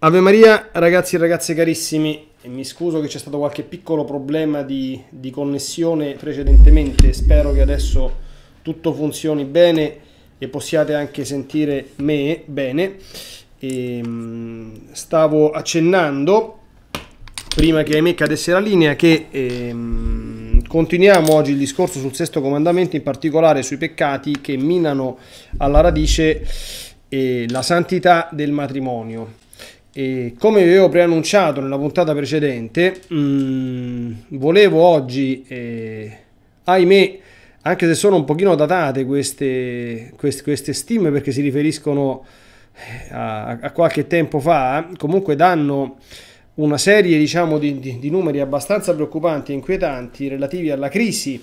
Ave Maria, ragazzi e ragazze carissimi, e mi scuso che c'è stato qualche piccolo problema di, di, connessione precedentemente, spero che adesso tutto funzioni bene e possiate anche sentire me bene. E, ehm, stavo accennando, prima che ahimè cadesse la linea, che eh, continuiamo oggi il discorso sul sesto comandamento, in particolare sui peccati che minano alla radice eh, la santità del matrimonio. E come vi avevo preannunciato nella puntata precedente, mh, mm, volevo oggi, eh, ahimè, anche se sono un pochino datate queste, queste, queste stime perché si riferiscono eh, a, a, qualche tempo fa, comunque danno una serie diciamo, di, di, di numeri abbastanza preoccupanti e inquietanti relativi alla crisi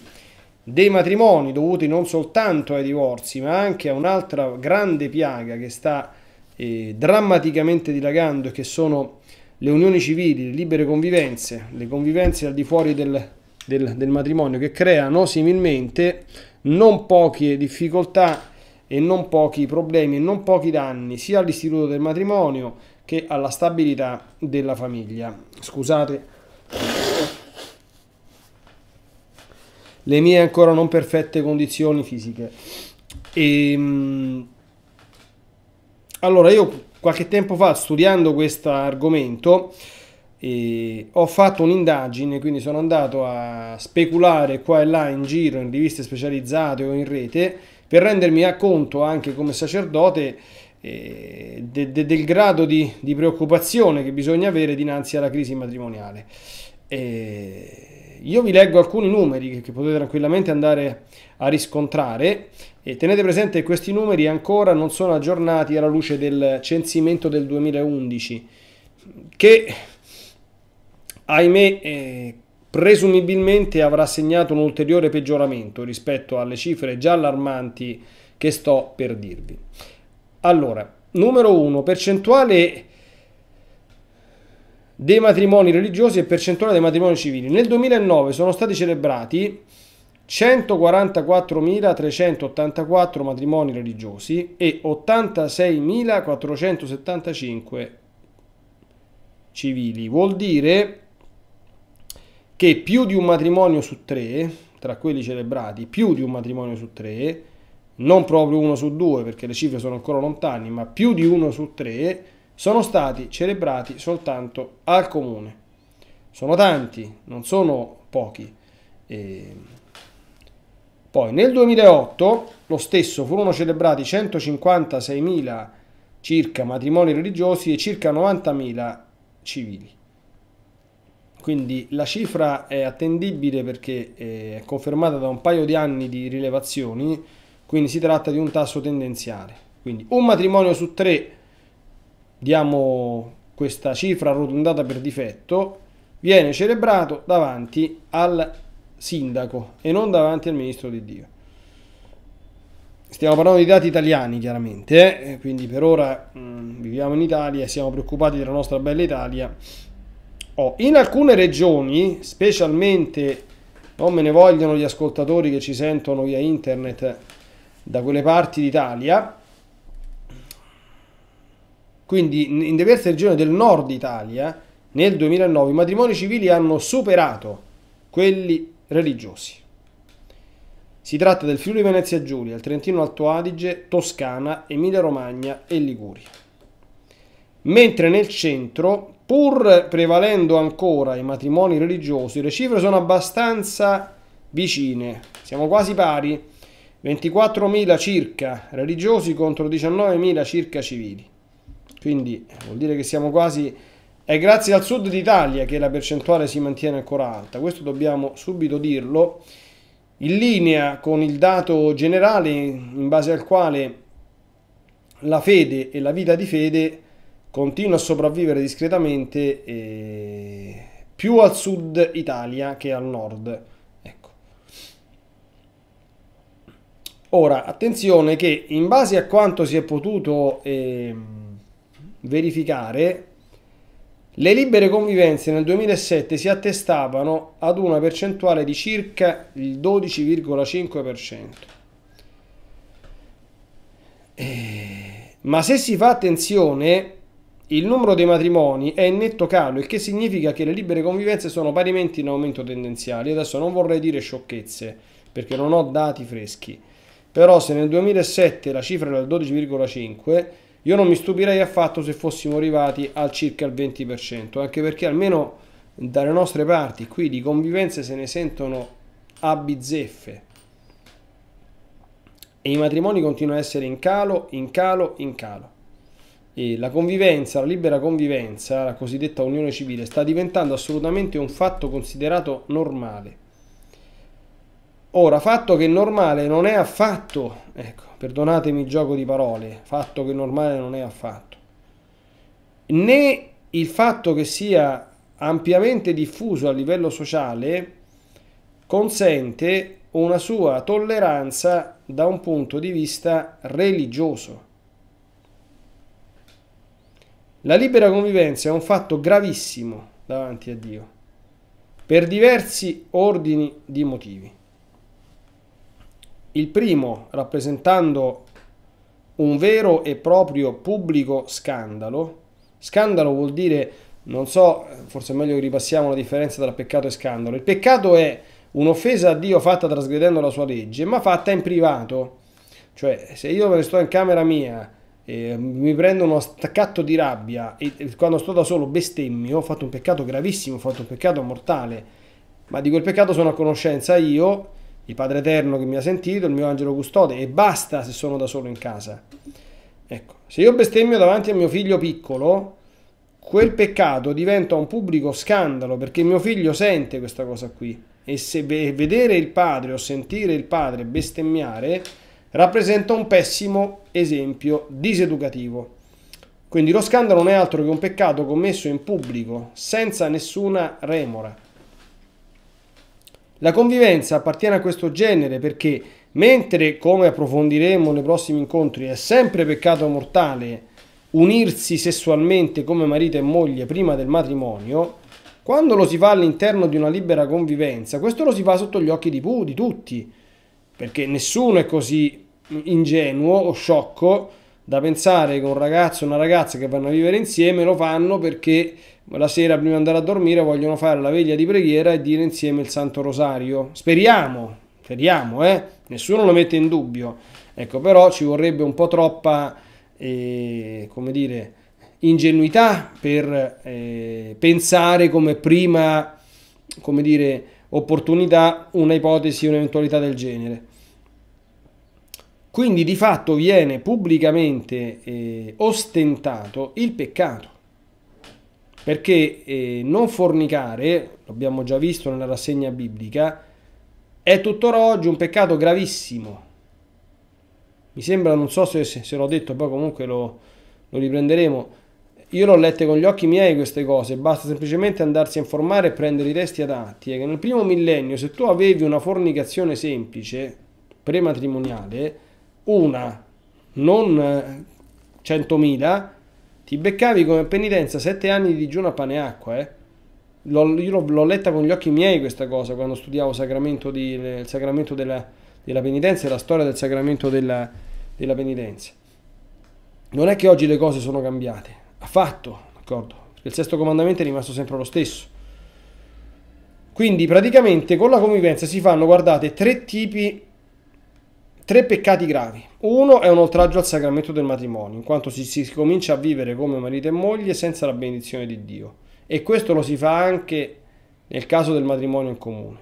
dei matrimoni dovuti non soltanto ai divorzi ma anche a un'altra grande piaga che sta eh, drammaticamente dilagando che sono le unioni civili, le libere convivenze, le convivenze al di fuori del, del, del matrimonio che creano similmente non poche difficoltà e non pochi problemi e non pochi danni sia all'istituto del matrimonio che alla stabilità della famiglia. Scusate le mie ancora non perfette condizioni fisiche. E, ehm, allora, io qualche tempo fa, studiando questo argomento, eh, ho fatto un'indagine, quindi sono andato a speculare qua e là in giro, in riviste specializzate o in rete, per rendermi a conto anche come sacerdote eh, de, de, del grado di, di, preoccupazione che bisogna avere dinanzi alla crisi matrimoniale. Eh, io vi leggo alcuni numeri che, che potete tranquillamente andare a riscontrare e tenete presente che questi numeri ancora non sono aggiornati alla luce del censimento del 2011, che ahimè eh, presumibilmente avrà segnato un ulteriore peggioramento rispetto alle cifre già allarmanti che sto per dirvi. Allora, numero 1, percentuale dei matrimoni religiosi e percentuale dei matrimoni civili. Nel 2009 sono stati celebrati 144.384 matrimoni religiosi e 86.475 civili. Vuol dire che più di un matrimonio su tre, tra quelli celebrati, più di un matrimonio su tre, non proprio uno su due perché le cifre sono ancora lontane, ma più di uno su tre sono stati celebrati soltanto al comune. Sono tanti, non sono pochi. E poi nel 2008, lo stesso, furono celebrati 156.000 circa matrimoni religiosi e circa 90.000 civili. Quindi la cifra è attendibile perché eh, è confermata da un paio di anni di rilevazioni, quindi si tratta di un tasso tendenziale. Quindi un matrimonio su tre, diamo questa cifra arrotondata per difetto, viene celebrato davanti al sindaco e non davanti al ministro di Dio. Stiamo parlando di dati italiani chiaramente, eh? quindi per ora mh, mm, viviamo in Italia e siamo preoccupati della nostra bella Italia. Oh, in alcune regioni, specialmente, non me ne vogliono gli ascoltatori che ci sentono via internet da quelle parti d'Italia, quindi in diverse regioni del nord Italia, nel 2009 i matrimoni civili hanno superato quelli religiosi. Si tratta del Friuli Venezia Giulia, il Trentino Alto Adige, Toscana, Emilia Romagna e Liguria. Mentre nel centro, pur prevalendo ancora i matrimoni religiosi, le cifre sono abbastanza vicine, siamo quasi pari, 24.000 circa religiosi contro 19.000 circa civili. Quindi vuol dire che siamo quasi è grazie al sud d'Italia che la percentuale si mantiene ancora alta, questo dobbiamo subito dirlo, in linea con il dato generale in base al quale la fede e la vita di fede continua a sopravvivere discretamente eh, più al sud Italia che al nord. Ecco. Ora, attenzione che in base a quanto si è potuto eh, verificare, le libere convivenze nel 2007 si attestavano ad una percentuale di circa il 12,5%. Eh, ma se si fa attenzione, il numero dei matrimoni è in netto calo, il che significa che le libere convivenze sono parimenti in aumento tendenziale. Adesso non vorrei dire sciocchezze, perché non ho dati freschi. Però se nel 2007 la cifra era del 12,5, io non mi stupirei affatto se fossimo arrivati al circa il 20%, anche perché almeno dalle nostre parti qui di convivenze se ne sentono a bizzeffe. E i matrimoni continuano a essere in calo, in calo, in calo. E la convivenza, la libera convivenza, la cosiddetta unione civile, sta diventando assolutamente un fatto considerato normale Ora, fatto che il normale non è affatto, ecco, perdonatemi il gioco di parole, fatto che il normale non è affatto, né il fatto che sia ampiamente diffuso a livello sociale consente una sua tolleranza da un punto di vista religioso. La libera convivenza è un fatto gravissimo davanti a Dio, per diversi ordini di motivi. Il primo rappresentando un vero e proprio pubblico scandalo. Scandalo vuol dire, non so, forse è meglio che ripassiamo la differenza tra peccato e scandalo. Il peccato è un'offesa a Dio fatta trasgredendo la sua legge, ma fatta in privato. Cioè, se io me ne sto in camera mia, eh, mi prendo uno staccato di rabbia e quando sto da solo bestemmio, ho fatto un peccato gravissimo, ho fatto un peccato mortale, ma di quel peccato sono a conoscenza io il Padre Eterno che mi ha sentito, il mio angelo custode e basta se sono da solo in casa. Ecco, se io bestemmio davanti a mio figlio piccolo, quel peccato diventa un pubblico scandalo perché mio figlio sente questa cosa qui e se vedere il padre o sentire il padre bestemmiare rappresenta un pessimo esempio diseducativo. Quindi lo scandalo non è altro che un peccato commesso in pubblico, senza nessuna remora. La convivenza appartiene a questo genere perché, mentre, come approfondiremo nei prossimi incontri, è sempre peccato mortale unirsi sessualmente come marito e moglie prima del matrimonio, quando lo si fa all'interno di una libera convivenza, questo lo si fa sotto gli occhi di, di tutti, perché nessuno è così ingenuo o sciocco da pensare che un ragazzo e una ragazza che vanno a vivere insieme lo fanno perché la sera prima di andare a dormire vogliono fare la veglia di preghiera e dire insieme il Santo Rosario. Speriamo, speriamo, eh? nessuno lo mette in dubbio. Ecco, però ci vorrebbe un po' troppa, eh, come dire, ingenuità per eh, pensare come prima, come dire, opportunità una ipotesi, un'eventualità del genere. Quindi di fatto viene pubblicamente eh, ostentato il peccato, perché eh, non fornicare, l'abbiamo già visto nella rassegna biblica, è tuttora oggi un peccato gravissimo. Mi sembra, non so se, se l'ho detto, poi comunque lo, lo riprenderemo. Io l'ho lette con gli occhi miei queste cose, basta semplicemente andarsi a informare e prendere i testi adatti. E che nel primo millennio, se tu avevi una fornicazione semplice, prematrimoniale, una, non 100.000, eh, ti beccavi come penitenza 7 anni di digiuno a pane e acqua, eh? io l'ho letta con gli occhi miei questa cosa quando studiavo sacramento di, il sacramento della, della, penitenza e la storia del sacramento della, della, penitenza. Non è che oggi le cose sono cambiate, affatto, d'accordo? Perché il sesto comandamento è rimasto sempre lo stesso. Quindi praticamente con la convivenza si fanno, guardate, tre tipi Tre peccati gravi. Uno è un oltraggio al sacramento del matrimonio, in quanto si, si comincia a vivere come marito e moglie senza la benedizione di Dio. E questo lo si fa anche nel caso del matrimonio in comune.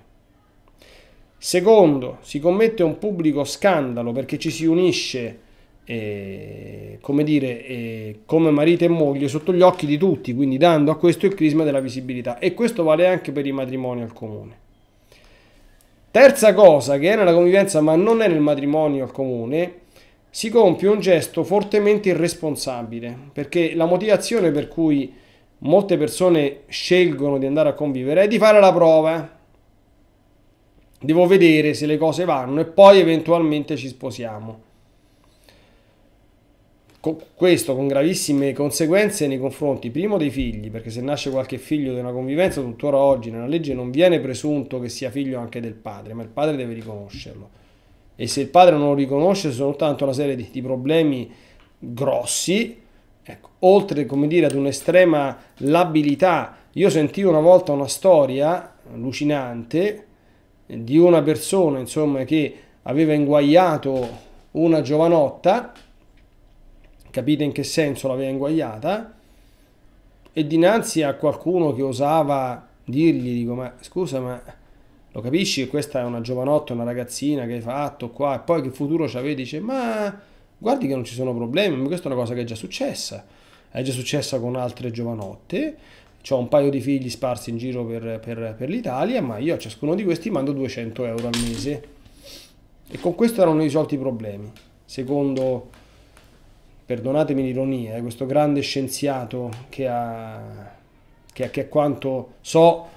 Secondo, si commette un pubblico scandalo perché ci si unisce eh, come dire, eh, come marito e moglie sotto gli occhi di tutti, quindi dando a questo il crisma della visibilità. E questo vale anche per i matrimoni al comune. Terza cosa, che è nella convivenza ma non è nel matrimonio al comune, si compie un gesto fortemente irresponsabile, perché la motivazione per cui molte persone scelgono di andare a convivere è di fare la prova. Devo vedere se le cose vanno e poi eventualmente ci sposiamo questo con gravissime conseguenze nei confronti primo dei figli, perché se nasce qualche figlio di una convivenza, tuttora oggi nella legge non viene presunto che sia figlio anche del padre, ma il padre deve riconoscerlo. E se il padre non lo riconosce, sono tanto una serie di, di problemi grossi, ecco, oltre dire, ad un'estrema labilità. Io sentivo una volta una storia allucinante di una persona insomma, che aveva inguaiato una giovanotta capite in che senso l'aveva inguagliata, e dinanzi a qualcuno che osava dirgli, dico, ma scusa, ma lo capisci che questa è una giovanotta, una ragazzina che hai fatto qua, e poi che futuro ci aveva, dice, ma guardi che non ci sono problemi, ma questa è una cosa che è già successa, è già successa con altre giovanotte, ho un paio di figli sparsi in giro per, per, per l'Italia, ma io a ciascuno di questi mando 200 euro al mese. E con questo erano risolti i problemi, secondo perdonatemi l'ironia, eh, questo grande scienziato che ha, che, che quanto so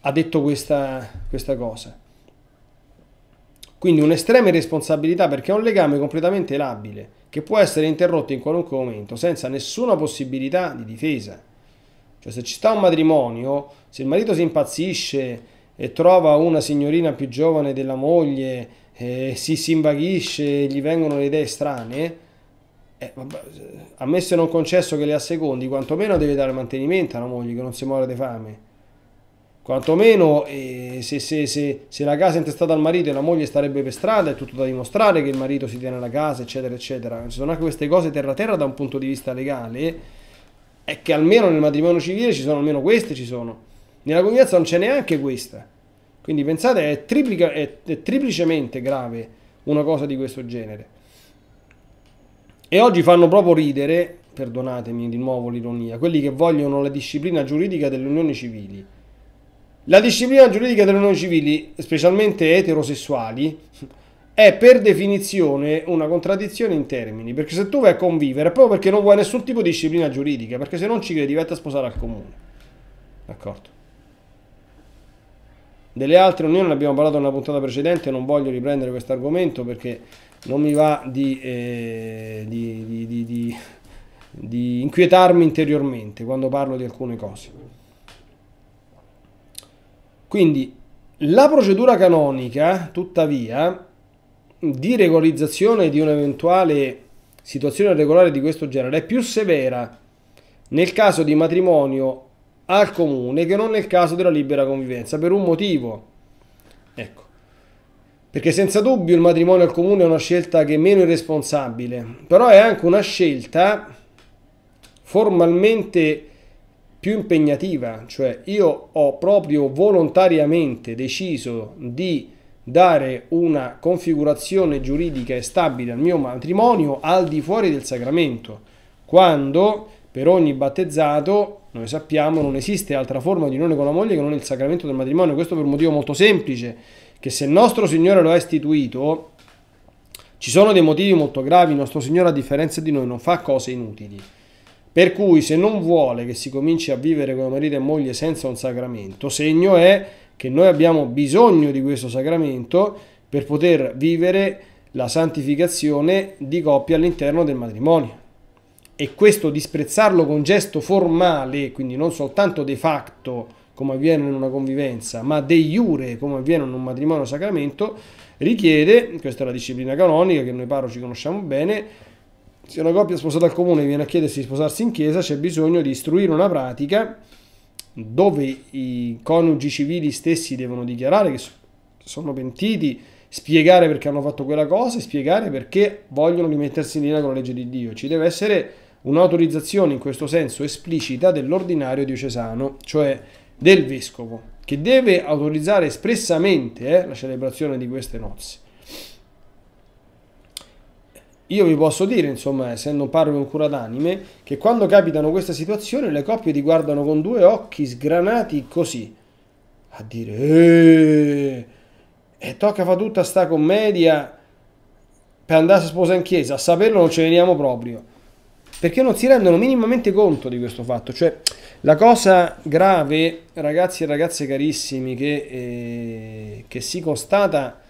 ha detto questa, questa cosa. Quindi un'estrema irresponsabilità perché è un legame completamente labile che può essere interrotto in qualunque momento senza nessuna possibilità di difesa. Cioè se ci sta un matrimonio, se il marito si impazzisce e trova una signorina più giovane della moglie, eh, si, si invaghisce, gli vengono le idee strane, eh, eh, ammesso e non concesso che le ha quantomeno deve dare mantenimento a una moglie che non si muore di fame. Quantomeno eh, se, se, se, se, la casa è intestata al marito e la moglie starebbe per strada, è tutto da dimostrare che il marito si tiene la casa, eccetera, eccetera. Ci sono anche queste cose terra-terra da un punto di vista legale, è che almeno nel matrimonio civile ci sono almeno queste, ci sono. Nella convivenza non c'è neanche questa. Quindi pensate, è, triplica, è, è triplicemente grave una cosa di questo genere. E oggi fanno proprio ridere, perdonatemi di nuovo l'ironia, quelli che vogliono la disciplina giuridica delle unioni civili. La disciplina giuridica delle unioni civili, specialmente eterosessuali, è per definizione una contraddizione in termini, perché se tu vai a convivere è proprio perché non vuoi nessun tipo di disciplina giuridica, perché se non ci credi vai a sposare al comune. D'accordo? Delle altre unioni ne abbiamo parlato nella puntata precedente, non voglio riprendere questo argomento perché non mi va di, eh, di, di, di inquietarmi interiormente quando parlo di alcune cose. Quindi la procedura canonica, tuttavia, di regolarizzazione di un'eventuale situazione regolare di questo genere è più severa nel caso di matrimonio al comune che non nel caso della libera convivenza per un motivo perché senza dubbio il matrimonio al comune è una scelta che è meno irresponsabile, però è anche una scelta formalmente più impegnativa, cioè io ho proprio volontariamente deciso di dare una configurazione giuridica e stabile al mio matrimonio al di fuori del sacramento, quando per ogni battezzato, noi sappiamo, non esiste altra forma di unione con la moglie che non il sacramento del matrimonio, questo per un motivo molto semplice che se il nostro Signore lo ha istituito, ci sono dei motivi molto gravi, il nostro Signore a differenza di noi non fa cose inutili. Per cui se non vuole che si cominci a vivere come marito e moglie senza un sacramento, segno è che noi abbiamo bisogno di questo sacramento per poter vivere la santificazione di coppia all'interno del matrimonio. E questo disprezzarlo con gesto formale, quindi non soltanto de facto, come avviene in una convivenza, ma de iure come avviene in un matrimonio sacramento, richiede, questa è la disciplina canonica che noi parroci conosciamo bene, se una coppia sposata al comune viene a chiedersi di sposarsi in chiesa, c'è bisogno di istruire una pratica dove i coniugi civili stessi devono dichiarare che sono pentiti, spiegare perché hanno fatto quella cosa e spiegare perché vogliono rimettersi in linea con la legge di Dio. Ci deve essere un'autorizzazione in questo senso esplicita dell'ordinario diocesano, cioè del vescovo che deve autorizzare espressamente eh, la celebrazione di queste nozze. Io vi posso dire, insomma, essendo un parroco in cura d'anime, che quando capitano queste situazioni le coppie ti guardano con due occhi sgranati così, a dire eh, e tocca fa tutta sta commedia per andare a sposa in chiesa, a saperlo non ci veniamo proprio, perché non si rendono minimamente conto di questo fatto, cioè la cosa grave, ragazzi e ragazze carissimi, che, eh, che si constata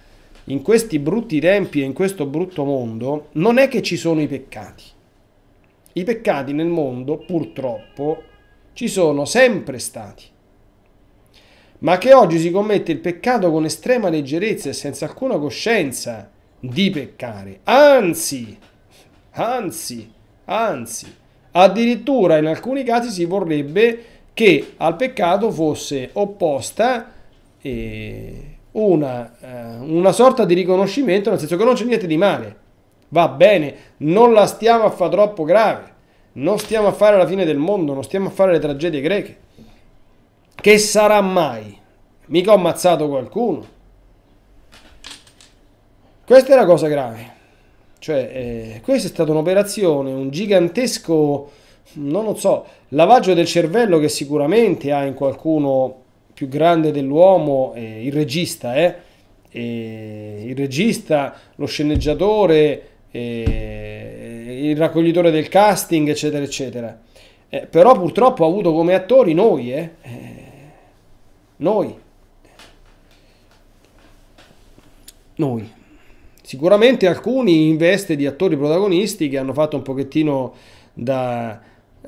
in questi brutti tempi e in questo brutto mondo, non è che ci sono i peccati. I peccati nel mondo, purtroppo, ci sono sempre stati ma che oggi si commette il peccato con estrema leggerezza e senza alcuna coscienza di peccare. Anzi, anzi, anzi, Addirittura in alcuni casi si vorrebbe che al peccato fosse opposta eh, una, eh, una sorta di riconoscimento, nel senso che non c'è niente di male, va bene, non la stiamo a fare troppo grave, non stiamo a fare la fine del mondo, non stiamo a fare le tragedie greche. Che sarà mai? Mica ho ammazzato qualcuno. Questa è la cosa grave. Cioè, eh, questa è stata un'operazione, un gigantesco, non lo so, lavaggio del cervello che sicuramente ha in qualcuno più grande dell'uomo eh, il regista, eh? eh il regista, lo sceneggiatore, eh, il raccoglitore del casting, eccetera, eccetera. Eh, però purtroppo ha avuto come attori noi, eh? eh noi. Noi. Sicuramente alcuni in veste di attori protagonisti che hanno fatto un pochettino da,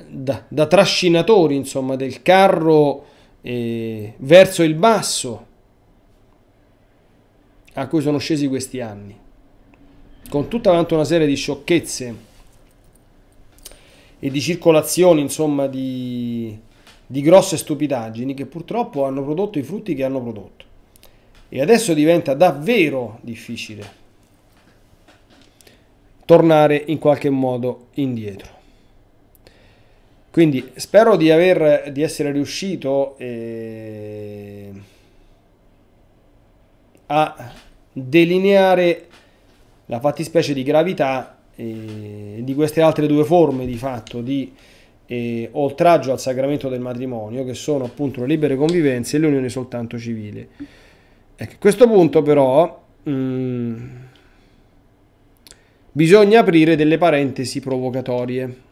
da, da trascinatori insomma, del carro eh, verso il basso a cui sono scesi questi anni, con tutta una serie di sciocchezze e di circolazioni insomma, di, di grosse stupidaggini che purtroppo hanno prodotto i frutti che hanno prodotto. E adesso diventa davvero difficile tornare in qualche modo indietro. Quindi spero di, aver, di essere riuscito eh, a delineare la fattispecie di gravità eh, di queste altre due forme di fatto di eh, oltraggio al sacramento del matrimonio, che sono appunto le libere convivenze e l'unione soltanto civile. Ecco, a questo punto però... Mh, mm, bisogna aprire delle parentesi provocatorie.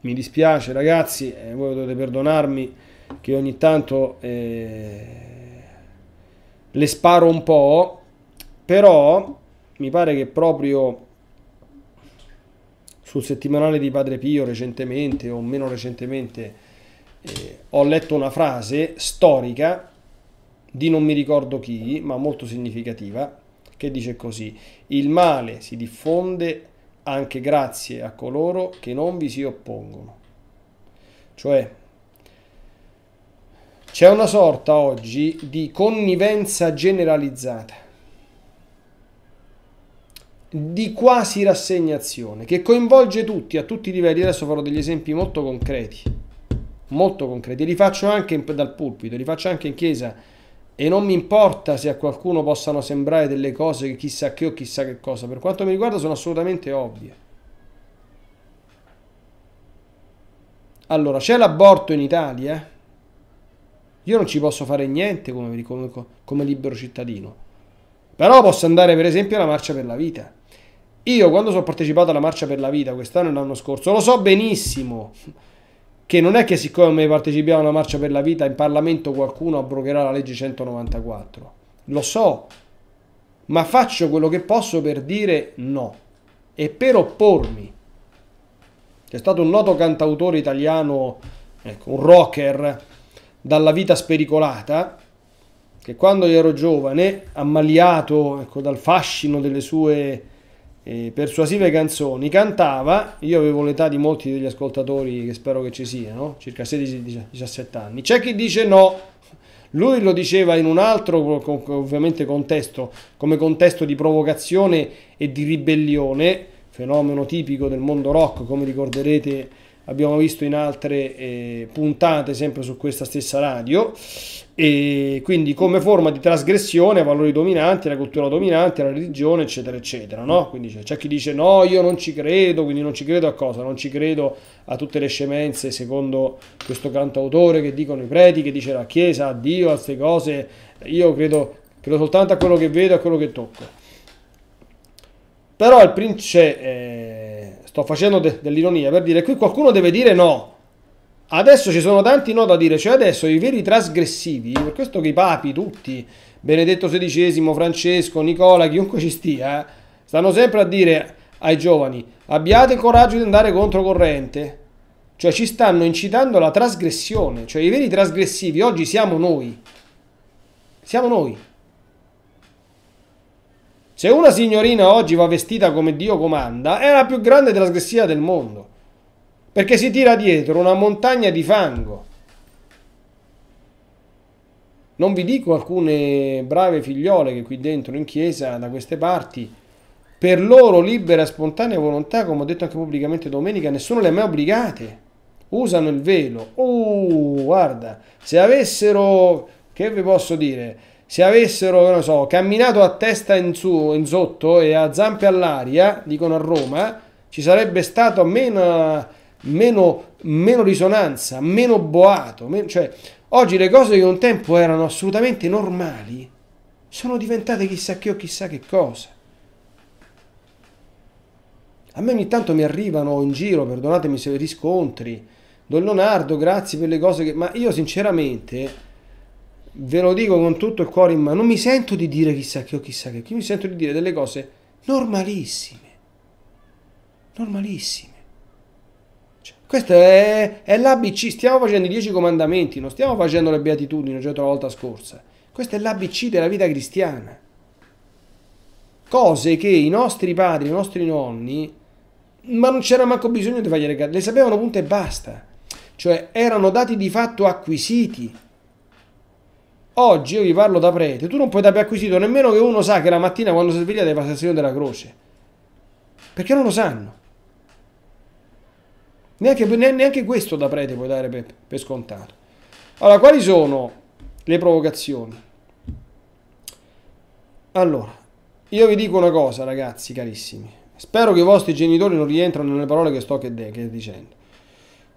Mi dispiace ragazzi, eh, voi dovete perdonarmi che ogni tanto eh, le sparo un po', però mi pare che proprio sul settimanale di Padre Pio recentemente o meno recentemente eh, ho letto una frase storica di non mi ricordo chi, ma molto significativa, che dice così, il male si diffonde anche grazie a coloro che non vi si oppongono. Cioè, c'è una sorta oggi di connivenza generalizzata, di quasi rassegnazione, che coinvolge tutti, a tutti i livelli. Adesso farò degli esempi molto concreti, molto concreti, li faccio anche dal pulpito, li faccio anche in chiesa e non mi importa se a qualcuno possano sembrare delle cose che chissà che o chissà che cosa, per quanto mi riguarda sono assolutamente ovvie. Allora, c'è l'aborto in Italia? Eh? Io non ci posso fare niente come, come, come libero cittadino. Però posso andare per esempio alla marcia per la vita. Io quando sono partecipato alla marcia per la vita quest'anno e l'anno scorso lo so benissimo che non è che siccome partecipiamo a una marcia per la vita in Parlamento qualcuno abrogherà la legge 194, lo so, ma faccio quello che posso per dire no e per oppormi. C'è stato un noto cantautore italiano, ecco, un rocker dalla vita spericolata, che quando io ero giovane, ammaliato ecco, dal fascino delle sue eh, persuasive canzoni, cantava, io avevo l'età di molti degli ascoltatori che spero che ci siano, circa 16-17 anni, c'è chi dice no, lui lo diceva in un altro ovviamente contesto, come contesto di provocazione e di ribellione, fenomeno tipico del mondo rock, come ricorderete abbiamo visto in altre eh, puntate sempre su questa stessa radio e quindi come forma di trasgressione ai valori dominanti, alla cultura dominante, alla religione, eccetera, eccetera. No? Mm. Quindi c'è, c'è, chi dice no, io non ci credo, quindi non ci credo a cosa? Non ci credo a tutte le scemenze secondo questo cantautore che dicono i preti, che dice la Chiesa, a Dio, a queste cose, io credo, credo soltanto a quello che vedo, a quello che tocco. Però il principe, cioè, eh, sto facendo de- dell'ironia per dire qui qualcuno deve dire no, Adesso ci sono tanti no da dire, cioè adesso i veri trasgressivi, per questo che i papi tutti, Benedetto XVI, Francesco, Nicola, chiunque ci stia, eh, stanno sempre a dire ai giovani abbiate il coraggio di andare controcorrente, cioè ci stanno incitando alla trasgressione, cioè i veri trasgressivi oggi siamo noi, siamo noi. Se una signorina oggi va vestita come Dio comanda, è la più grande trasgressiva del mondo perché si tira dietro una montagna di fango. Non vi dico alcune brave figliole che qui dentro in chiesa, da queste parti, per loro libera, spontanea volontà, come ho detto anche pubblicamente domenica, nessuno le ha mai obbligate. Usano il velo. Oh, guarda, se avessero, che vi posso dire, se avessero, non so, camminato a testa in, su, in sotto e a zampe all'aria, dicono a Roma, ci sarebbe stato meno meno, meno risonanza, meno boato. Meno, cioè, oggi le cose che un tempo erano assolutamente normali sono diventate chissà che o chissà che cosa. A me ogni tanto mi arrivano in giro, perdonatemi se riscontri, Don Leonardo, grazie per le cose che... Ma io sinceramente ve lo dico con tutto il cuore in mano, non mi sento di dire chissà che o chissà che, io mi sento di dire delle cose normalissime, normalissime. Questo è, è l'ABC, stiamo facendo i dieci comandamenti, non stiamo facendo le beatitudini, ho già la volta scorsa. Questo è l'ABC della vita cristiana. Cose che i nostri padri, i nostri nonni, ma non c'era manco bisogno di fargli regalare, le sapevano punto e basta. Cioè erano dati di fatto acquisiti. Oggi io vi parlo da prete, tu non puoi aver acquisito nemmeno che uno sa che la mattina quando si sveglia deve fare la della croce. Perché non lo sanno. Neanche, neanche questo da prete puoi dare per, per scontato. Allora, quali sono le provocazioni? Allora, io vi dico una cosa, ragazzi, carissimi. Spero che i vostri genitori non rientrano nelle parole che sto che de- che dicendo.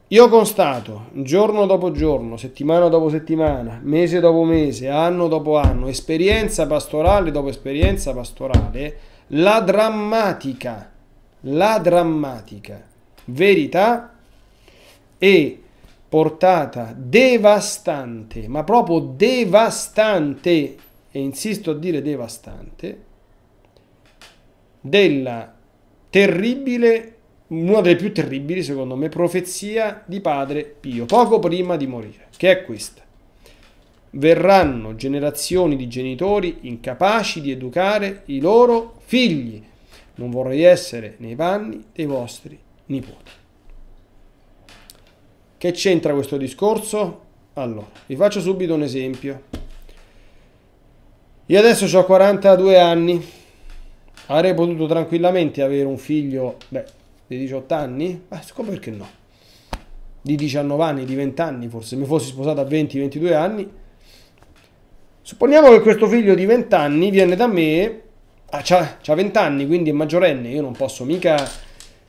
Io constato giorno dopo giorno, settimana dopo settimana, mese dopo mese, anno dopo anno, esperienza pastorale dopo esperienza pastorale, la drammatica, la drammatica verità e portata devastante, ma proprio devastante, e insisto a dire devastante, della terribile, una delle più terribili secondo me, profezia di padre Pio, poco prima di morire, che è questa. Verranno generazioni di genitori incapaci di educare i loro figli. Non vorrei essere nei panni dei vostri nipoti. Che c'entra questo discorso? Allora, vi faccio subito un esempio. Io adesso ho 42 anni, avrei potuto tranquillamente avere un figlio, beh, di 18 anni? Ma eh, perché no? Di 19 anni, di 20 anni, forse mi fossi sposato a 20-22 anni. Supponiamo che questo figlio di 20 anni viene da me, ah, c'ha, 20 anni, quindi è maggiorenne, io non posso mica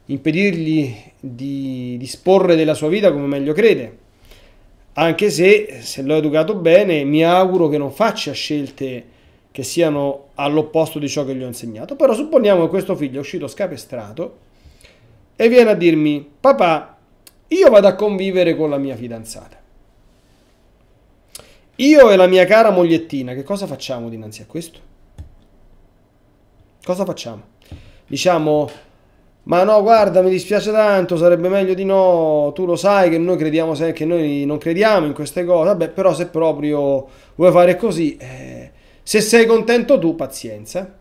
impedirgli di disporre della sua vita come meglio crede, anche se, se l'ho educato bene, mi auguro che non faccia scelte che siano all'opposto di ciò che gli ho insegnato. Però supponiamo che questo figlio è uscito scapestrato e viene a dirmi, papà, io vado a convivere con la mia fidanzata. Io e la mia cara mogliettina, che cosa facciamo dinanzi a questo? Cosa facciamo? Diciamo, ma no, guarda, mi dispiace tanto, sarebbe meglio di no. Tu lo sai che noi crediamo sempre, che noi non crediamo in queste cose. Vabbè, però se proprio vuoi fare così, eh, se sei contento tu, pazienza.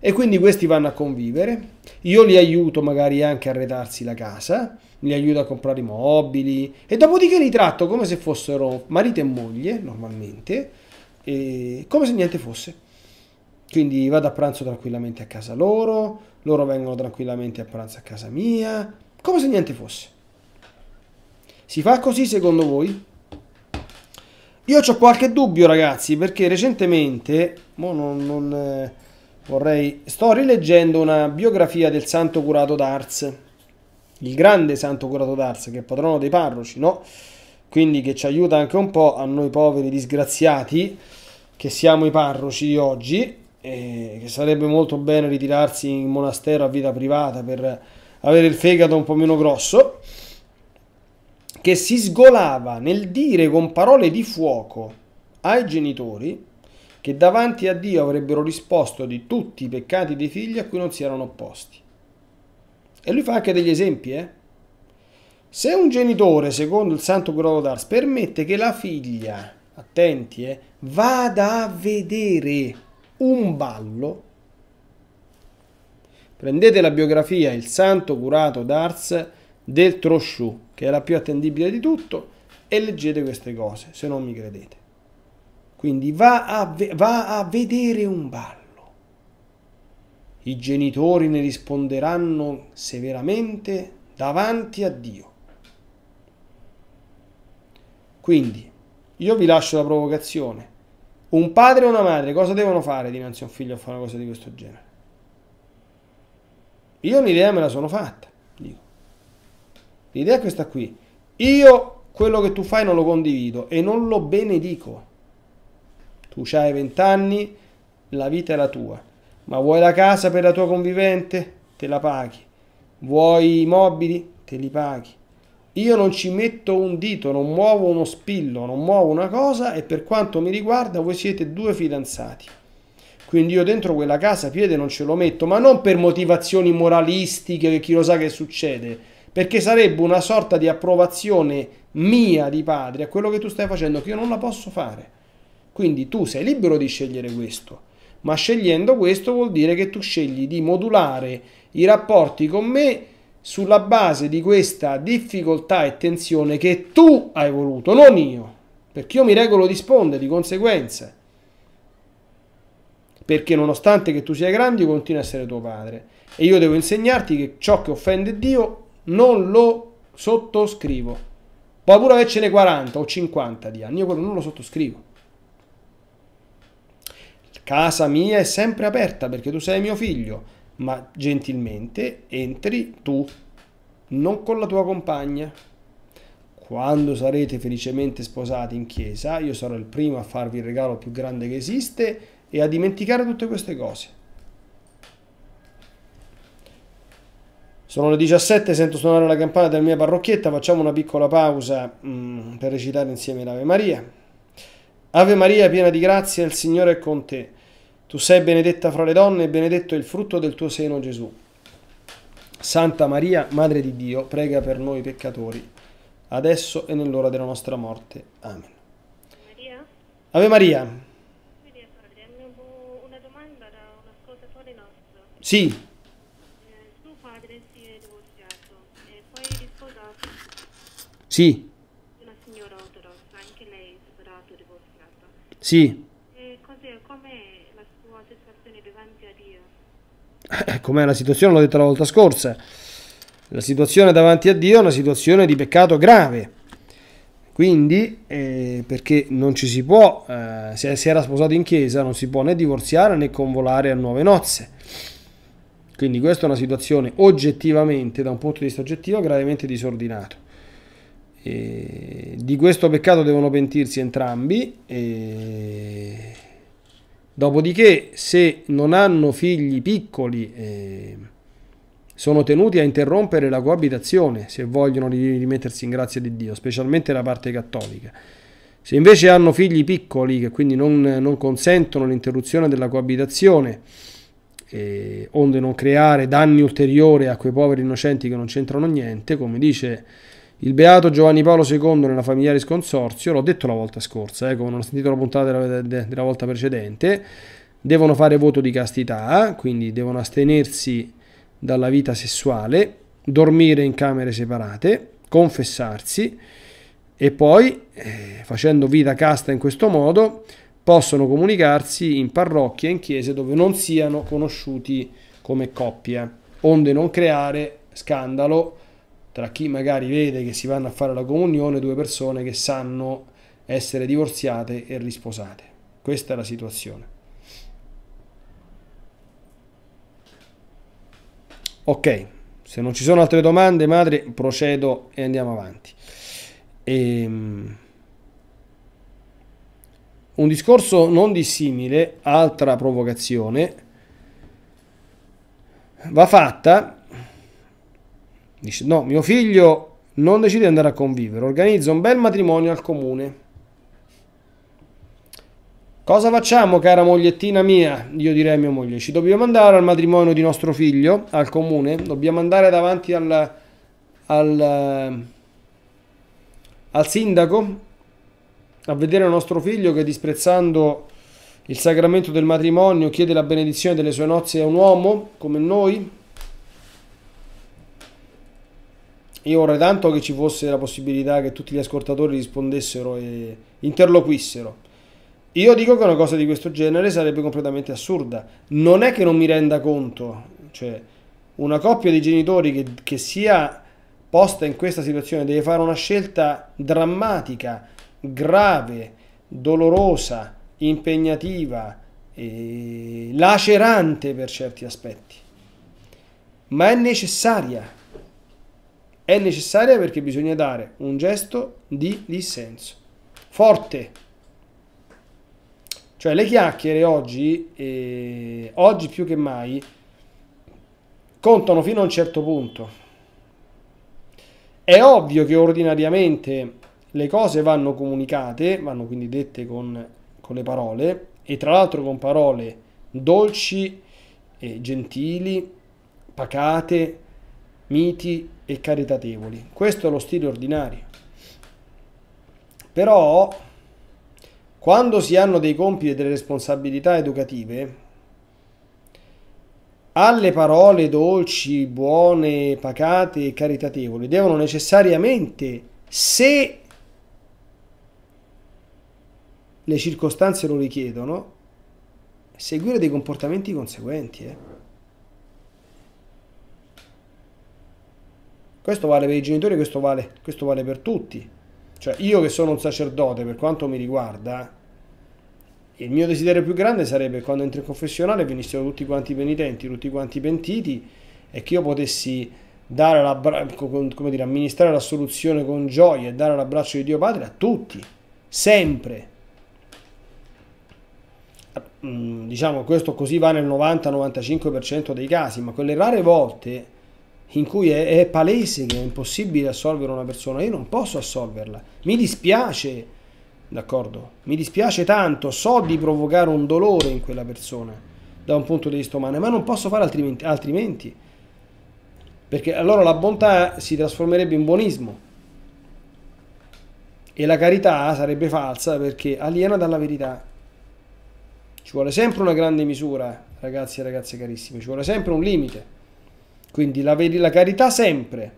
E quindi questi vanno a convivere. Io li aiuto magari anche a redarsi la casa, li aiuto a comprare i mobili e dopodiché li tratto come se fossero marito e moglie normalmente, e come se niente fosse. Quindi vado a pranzo tranquillamente a casa loro, loro vengono tranquillamente a pranzo a casa mia, come se niente fosse. Si fa così secondo voi? Io ho qualche dubbio ragazzi perché recentemente, mo non, non eh, vorrei, sto rileggendo una biografia del santo curato d'Ars, il grande santo curato d'Ars che è patrono dei parroci, no? Quindi che ci aiuta anche un po' a noi poveri disgraziati che siamo i parroci di oggi eh, che sarebbe molto bene ritirarsi in monastero a vita privata per avere il fegato un po' meno grosso, che si sgolava nel dire con parole di fuoco ai genitori che davanti a Dio avrebbero risposto di tutti i peccati dei figli a cui non si erano opposti. E lui fa anche degli esempi, eh? Se un genitore, secondo il santo Grodars, permette che la figlia, attenti, eh, vada a vedere un ballo. Prendete la biografia Il santo curato d'Ars del Trochu, che è la più attendibile di tutto, e leggete queste cose, se non mi credete. Quindi va a, va a vedere un ballo. I genitori ne risponderanno severamente davanti a Dio. Quindi, io vi lascio la provocazione. Un padre e una madre cosa devono fare dinanzi a un figlio a fare una cosa di questo genere? Io un'idea me la sono fatta, dico. L'idea è questa qui. Io quello che tu fai non lo condivido e non lo benedico. Tu hai vent'anni, la vita è la tua. Ma vuoi la casa per la tua convivente? Te la paghi. Vuoi i mobili? Te li paghi. Io non ci metto un dito, non muovo uno spillo, non muovo una cosa e per quanto mi riguarda voi siete due fidanzati. Quindi io dentro quella casa piede non ce lo metto, ma non per motivazioni moralistiche, che chi lo sa che succede, perché sarebbe una sorta di approvazione mia di padre a quello che tu stai facendo, che io non la posso fare. Quindi tu sei libero di scegliere questo, ma scegliendo questo vuol dire che tu scegli di modulare i rapporti con me sulla base di questa difficoltà e tensione che tu hai voluto, non io, perché io mi regolo di sponde, di conseguenza. Perché nonostante che tu sia grande, io continuo a essere tuo padre. E io devo insegnarti che ciò che offende Dio non lo sottoscrivo. Può pure avercene 40 o 50 di anni, io quello non lo sottoscrivo. Casa mia è sempre aperta perché tu sei mio figlio ma gentilmente entri tu, non con la tua compagna. Quando sarete felicemente sposati in chiesa, io sarò il primo a farvi il regalo più grande che esiste e a dimenticare tutte queste cose. Sono le 17, sento suonare la campana della mia parrocchietta, facciamo una piccola pausa mm, per recitare insieme l'Ave Maria. Ave Maria, piena di grazia, il Signore è con te. Tu sei benedetta fra le donne e benedetto è il frutto del tuo seno Gesù. Santa Maria, Madre di Dio, prega per noi peccatori, adesso e nell'ora della nostra morte. Amen. Maria? Ave Maria. Maria padre, abbiamo una domanda da un ascoltatore nostro. Sì. Eh, suo padre si è divorziato e poi è risposato. Sì. Una signora ortodossa, anche lei separato e divorziata. Sì. com'è la situazione, l'ho detto la volta scorsa, la situazione davanti a Dio è una situazione di peccato grave. Quindi, eh, perché non ci si può, eh, se era sposato in chiesa, non si può né divorziare né convolare a nuove nozze. Quindi questa è una situazione oggettivamente, da un punto di vista oggettivo, gravemente disordinata. Eh, di questo peccato devono pentirsi entrambi. E eh, Dopodiché, se non hanno figli piccoli, eh, sono tenuti a interrompere la coabitazione se vogliono rimettersi in grazia di Dio, specialmente la parte cattolica. Se invece hanno figli piccoli che quindi non, non consentono l'interruzione della coabitazione, eh, onde non creare danni ulteriori a quei poveri innocenti che non c'entrano niente, come dice il beato Giovanni Paolo II nella Familiaris Consorzio, l'ho detto la volta scorsa, eh, come non ho sentito la puntata della, della volta precedente, devono fare voto di castità, quindi devono astenersi dalla vita sessuale, dormire in camere separate, confessarsi e poi, eh, facendo vita casta in questo modo, possono comunicarsi in parrocchie e in chiese dove non siano conosciuti come coppia, onde non creare scandalo tra chi magari vede che si vanno a fare la comunione due persone che sanno essere divorziate e risposate. Questa è la situazione. Ok, se non ci sono altre domande, madre, procedo e andiamo avanti. Ehm... Un discorso non dissimile, altra provocazione, va fatta Dice, no, mio figlio non decide di andare a convivere, organizza un bel matrimonio al comune. Cosa facciamo, cara mogliettina mia? Io direi a mia moglie, ci dobbiamo andare al matrimonio di nostro figlio, al comune, dobbiamo andare davanti al, al, al sindaco a vedere nostro figlio che disprezzando il sacramento del matrimonio chiede la benedizione delle sue nozze a un uomo come noi, Io vorrei tanto che ci fosse la possibilità che tutti gli ascoltatori rispondessero e interloquissero. Io dico che una cosa di questo genere sarebbe completamente assurda. Non è che non mi renda conto, cioè una coppia di genitori che, che sia posta in questa situazione deve fare una scelta drammatica, grave, dolorosa, impegnativa, lacerante per certi aspetti, ma è necessaria è necessaria perché bisogna dare un gesto di dissenso. Forte. Cioè le chiacchiere oggi, eh, oggi più che mai, contano fino a un certo punto. È ovvio che ordinariamente le cose vanno comunicate, vanno quindi dette con, con le parole, e tra l'altro con parole dolci, eh, gentili, pacate, miti e caritatevoli. Questo è lo stile ordinario. Però, quando si hanno dei compiti e delle responsabilità educative, alle parole dolci, buone, pacate e caritatevoli devono necessariamente, se le circostanze lo richiedono, seguire dei comportamenti conseguenti. Eh. Questo vale per i genitori, questo vale, questo vale per tutti. Cioè, io che sono un sacerdote, per quanto mi riguarda, il mio desiderio più grande sarebbe quando entro in confessionale venissero tutti quanti penitenti, tutti quanti pentiti e che io potessi dare la, come dire, amministrare la soluzione con gioia e dare l'abbraccio di Dio Padre a tutti, sempre. Mm, diciamo questo così va nel 90-95% dei casi, ma quelle rare volte in cui è, è, palese che è impossibile assolvere una persona, io non posso assolverla. Mi dispiace, d'accordo? Mi dispiace tanto, so di provocare un dolore in quella persona da un punto di vista umano, ma non posso fare altrimenti, altrimenti perché allora la bontà si trasformerebbe in buonismo e la carità sarebbe falsa perché aliena dalla verità. Ci vuole sempre una grande misura, ragazzi e ragazze carissime, ci vuole sempre un limite. Quindi la vedi la carità sempre,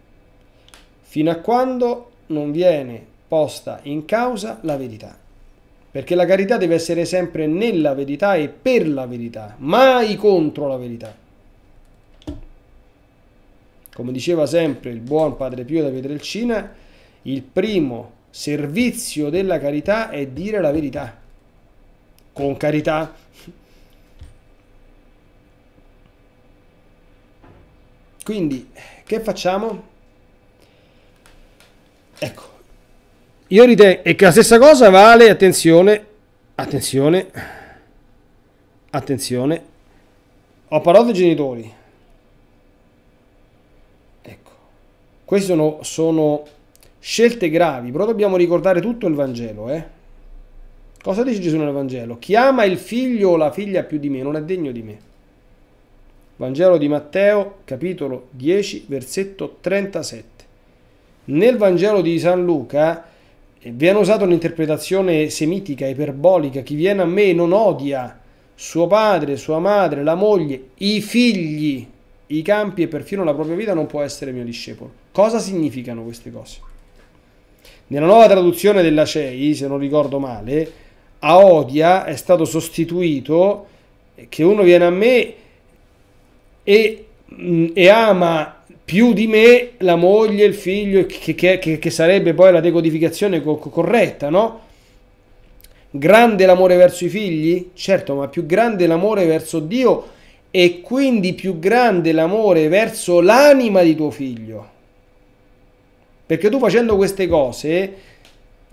fino a quando non viene posta in causa la verità. Perché la carità deve essere sempre nella verità e per la verità, mai contro la verità. Come diceva sempre il buon Padre Pio da Pietrelcina, il primo servizio della carità è dire la verità. Con carità Quindi, che facciamo? Ecco, io ritengo e che la stessa cosa vale, attenzione, attenzione, attenzione, ho parlato ai genitori. Ecco, queste sono, sono scelte gravi, però dobbiamo ricordare tutto il Vangelo, eh? Cosa dice Gesù nel Vangelo? Chi ama il figlio o la figlia più di me non è degno di me. Vangelo di Matteo, capitolo 10, versetto 37. Nel Vangelo di San Luca eh, viene usata un'interpretazione semitica, iperbolica, chi viene a me non odia suo padre, sua madre, la moglie, i figli, i campi e perfino la propria vita non può essere mio discepolo. Cosa significano queste cose? Nella nuova traduzione della CEI, se non ricordo male, a odia è stato sostituito eh, che uno viene a me e, mm, e ama più di me la moglie, il figlio, che, che, che sarebbe poi la decodificazione co corretta, no? Grande l'amore verso i figli? Certo, ma più grande l'amore verso Dio e quindi più grande l'amore verso l'anima di tuo figlio. Perché tu facendo queste cose,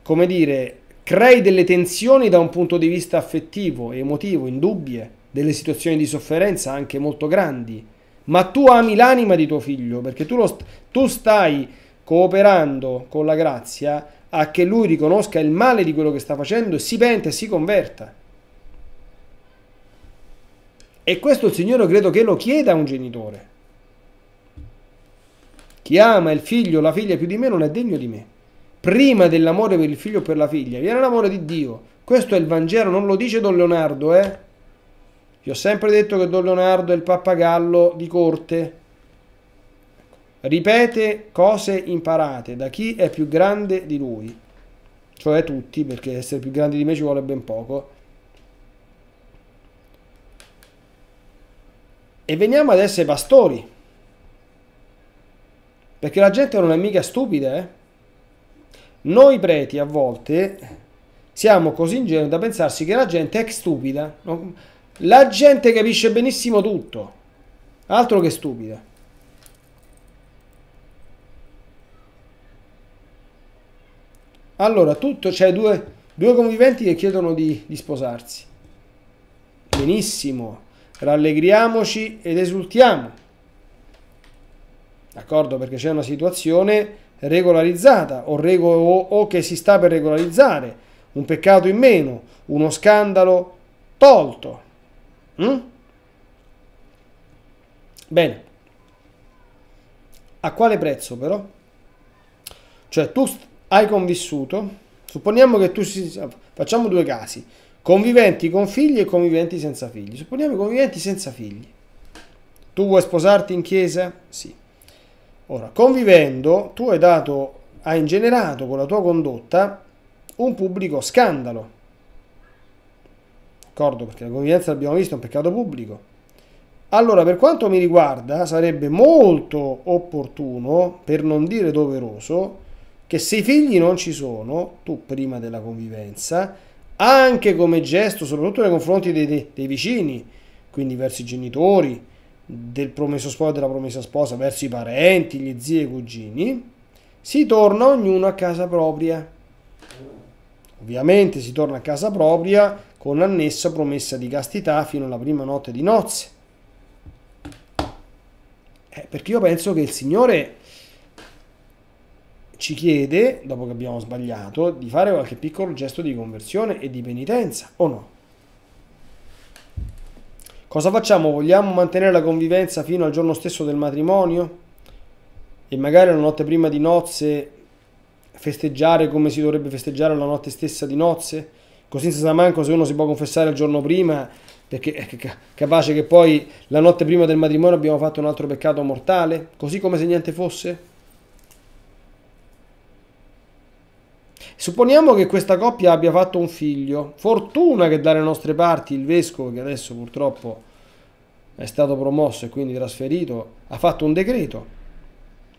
come dire, crei delle tensioni da un punto di vista affettivo, emotivo, indubbie delle situazioni di sofferenza anche molto grandi, ma tu ami l'anima di tuo figlio perché tu, lo, tu stai cooperando con la grazia a che lui riconosca il male di quello che sta facendo e si pente e si converta. E questo il Signore credo che lo chieda a un genitore. Chi ama il figlio o la figlia più di me non è degno di me. Prima dell'amore per il figlio o per la figlia viene l'amore di Dio. Questo è il Vangelo, non lo dice Don Leonardo, eh? Vi ho sempre detto che Don Leonardo è il pappagallo di corte. Ripete cose imparate da chi è più grande di lui, cioè tutti, perché essere più grande di me ci vuole ben poco. E veniamo ad essere pastori, perché la gente non è mica stupida, eh? Noi preti a volte siamo così ingenui da pensarsi che la gente è stupida. No? La gente capisce benissimo tutto. Altro che stupida. Allora, tutto, c'è cioè due, due, conviventi che chiedono di, di sposarsi. Benissimo, rallegriamoci ed esultiamo. D'accordo? Perché c'è una situazione regolarizzata o, rego, o, o che si sta per regolarizzare, un peccato in meno, uno scandalo tolto. Mm? Bene. A quale prezzo però? Cioè tu hai convissuto, supponiamo che tu si, facciamo due casi, conviventi con figli e conviventi senza figli. Supponiamo conviventi senza figli. Tu vuoi sposarti in chiesa? Sì. Ora, convivendo, tu hai dato, hai ingenerato con la tua condotta un pubblico scandalo d'accordo? Perché la convivenza l'abbiamo visto, è un peccato pubblico. Allora, per quanto mi riguarda, sarebbe molto opportuno, per non dire doveroso, che se i figli non ci sono, tu prima della convivenza, anche come gesto, soprattutto nei confronti dei, dei, vicini, quindi verso i genitori, del promesso sposo e della promessa sposa, verso i parenti, gli zii e i cugini, si torna ognuno a casa propria. Ovviamente si torna a casa propria con annessa promessa di castità fino alla prima notte di nozze. Eh, perché io penso che il Signore ci chiede, dopo che abbiamo sbagliato, di fare qualche piccolo gesto di conversione e di penitenza, o no? Cosa facciamo? Vogliamo mantenere la convivenza fino al giorno stesso del matrimonio? E magari la notte prima di nozze festeggiare come si dovrebbe festeggiare la notte stessa di nozze? Così senza manco se uno si può confessare il giorno prima, perché è capace che poi la notte prima del matrimonio abbiamo fatto un altro peccato mortale, così come se niente fosse? Supponiamo che questa coppia abbia fatto un figlio. Fortuna che dalle nostre parti il vescovo, che adesso purtroppo è stato promosso e quindi trasferito, ha fatto un decreto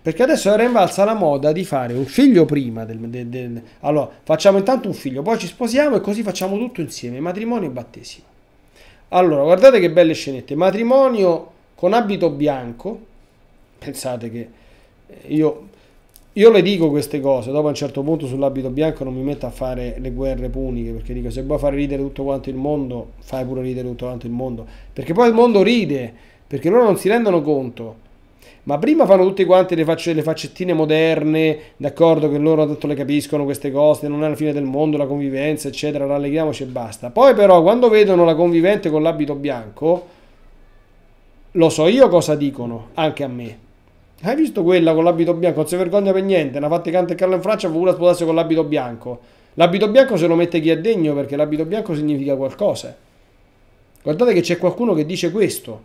perché adesso è rinvalsa la moda di fare un figlio prima. Del, del, del, allora, facciamo intanto un figlio, poi ci sposiamo e così facciamo tutto insieme, matrimonio e battesimo. Allora, guardate che belle scenette. Matrimonio con abito bianco. Pensate che eh, io, io le dico queste cose, dopo a un certo punto sull'abito bianco non mi metto a fare le guerre puniche, perché dico se vuoi far ridere tutto quanto il mondo, fai pure ridere tutto quanto il mondo. Perché poi il mondo ride, perché loro non si rendono conto ma prima fanno tutti quanti le, facce, le faccettine moderne, d'accordo che loro tanto le capiscono queste cose, non è la fine del mondo, la convivenza, eccetera, rallegriamoci e basta. Poi però quando vedono la convivente con l'abito bianco, lo so io cosa dicono, anche a me. Hai visto quella con l'abito bianco? Non si vergogna per niente, l'ha fatta canta Carlo in Francia, ha voluto sposarsi con l'abito bianco. L'abito bianco se lo mette chi è degno, perché l'abito bianco significa qualcosa. Guardate che c'è qualcuno che dice questo,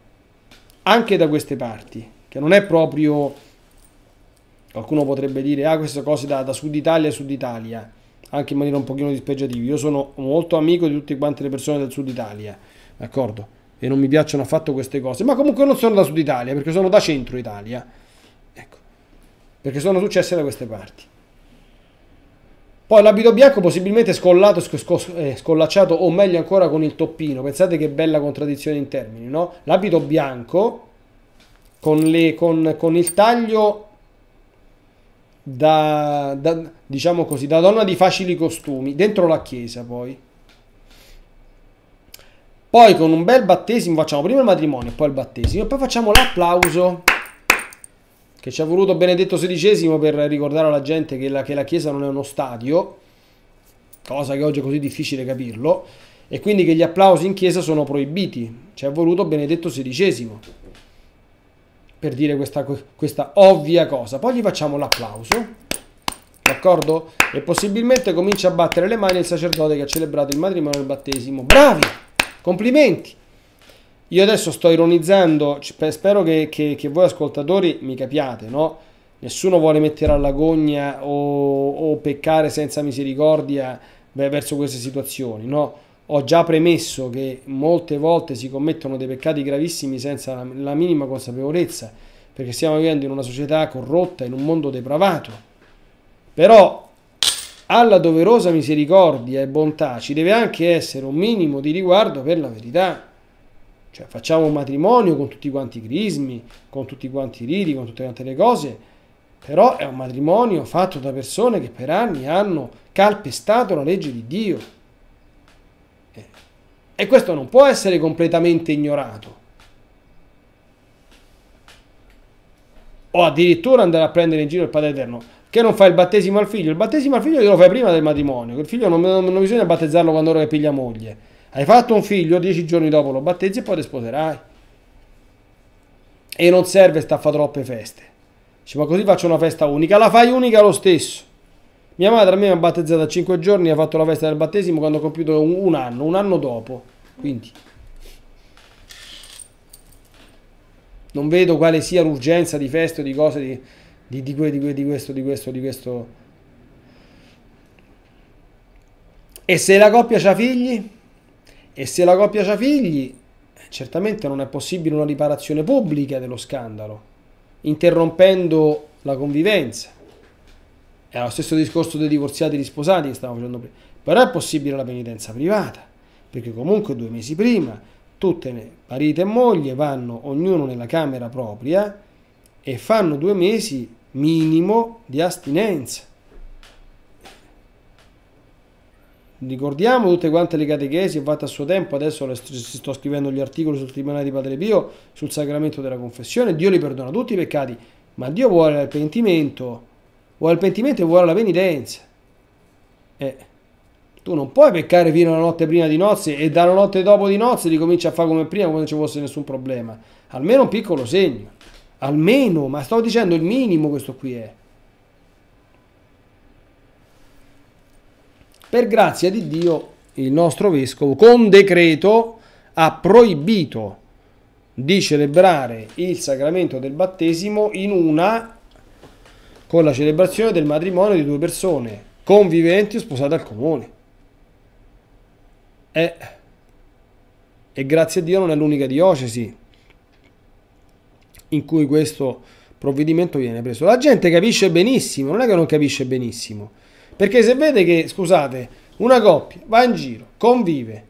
anche da queste parti che non è proprio, qualcuno potrebbe dire, ah queste cose da, da Sud Italia a Sud Italia, anche in maniera un pochino dispeggiativa Io sono molto amico di tutte quante le persone del Sud Italia, d'accordo? E non mi piacciono affatto queste cose, ma comunque non sono da Sud Italia, perché sono da Centro Italia, ecco, perché sono successe da queste parti. Poi l'abito bianco possibilmente scollato, eh, scollacciato o meglio ancora con il toppino. Pensate che bella contraddizione in termini, no? L'abito bianco con, le, con, con il taglio da, da, diciamo così, da donna di facili costumi, dentro la chiesa poi. Poi con un bel battesimo facciamo prima il matrimonio, poi il battesimo e poi facciamo l'applauso che ci ha voluto Benedetto XVI per ricordare alla gente che la, che la chiesa non è uno stadio, cosa che oggi è così difficile capirlo, e quindi che gli applausi in chiesa sono proibiti. Ci ha voluto Benedetto XVI per dire questa, questa ovvia cosa. Poi gli facciamo l'applauso d'accordo? E possibilmente comincia a battere le mani il sacerdote che ha celebrato il matrimonio e il battesimo. Bravi! Complimenti! Io adesso sto ironizzando, spero che, che, che voi ascoltatori mi capiate, no? Nessuno vuole mettere all'agonia o, o peccare senza misericordia verso queste situazioni, no? Ho già premesso che molte volte si commettono dei peccati gravissimi senza la, la minima consapevolezza, perché stiamo vivendo in una società corrotta, in un mondo depravato. Però alla doverosa misericordia e bontà ci deve anche essere un minimo di riguardo per la verità. Cioè facciamo un matrimonio con tutti quanti i crismi, con tutti quanti i riti, con tutte quante le cose, però è un matrimonio fatto da persone che per anni hanno calpestato la legge di Dio e questo non può essere completamente ignorato. O addirittura andare a prendere in giro il Padre Eterno, che non fa il battesimo al figlio. Il battesimo al figlio glielo fai prima del matrimonio. Il figlio non, non, non bisogna battezzarlo quando ora che piglia moglie. Hai fatto un figlio, dieci giorni dopo lo battezzi e poi ti sposerai. E non serve sta a fare troppe feste. Dice, ma così faccio una festa unica. La fai unica lo stesso. Mia madre a me mi ha battezzato a 5 giorni e ha fatto la festa del battesimo quando ho compiuto un, un anno, un anno dopo. Quindi... Non vedo quale sia l'urgenza di feste o di cose di, di, di, que, di, que, di questo, di questo, di questo. E se la coppia ha figli? E se la coppia ha figli? Certamente non è possibile una riparazione pubblica dello scandalo, interrompendo la convivenza. È lo stesso discorso dei divorziati e risposati che stavo facendo prima. Però è possibile la penitenza privata, perché comunque due mesi prima tutte parite e moglie vanno ognuno nella camera propria e fanno due mesi minimo di astinenza. Ricordiamo tutte quante le catechesi fatte a suo tempo, adesso sto scrivendo gli articoli sul Tribunale di Padre Pio, sul sacramento della confessione, Dio li perdona tutti i peccati, ma Dio vuole il l'arpentimento vuole il pentimento e vuole la penitenza. Eh, tu non puoi peccare fino alla notte prima di nozze e dalla notte dopo di nozze ricominci a fare come prima come se non ci fosse nessun problema. Almeno un piccolo segno. Almeno, ma sto dicendo il minimo questo qui è. Per grazia di Dio il nostro vescovo con decreto ha proibito di celebrare il sacramento del battesimo in una con la celebrazione del matrimonio di due persone conviventi o sposate al comune. Eh, e grazie a Dio non è l'unica diocesi in cui questo provvedimento viene preso. La gente capisce benissimo, non è che non capisce benissimo, perché se vede che, scusate, una coppia va in giro, convive,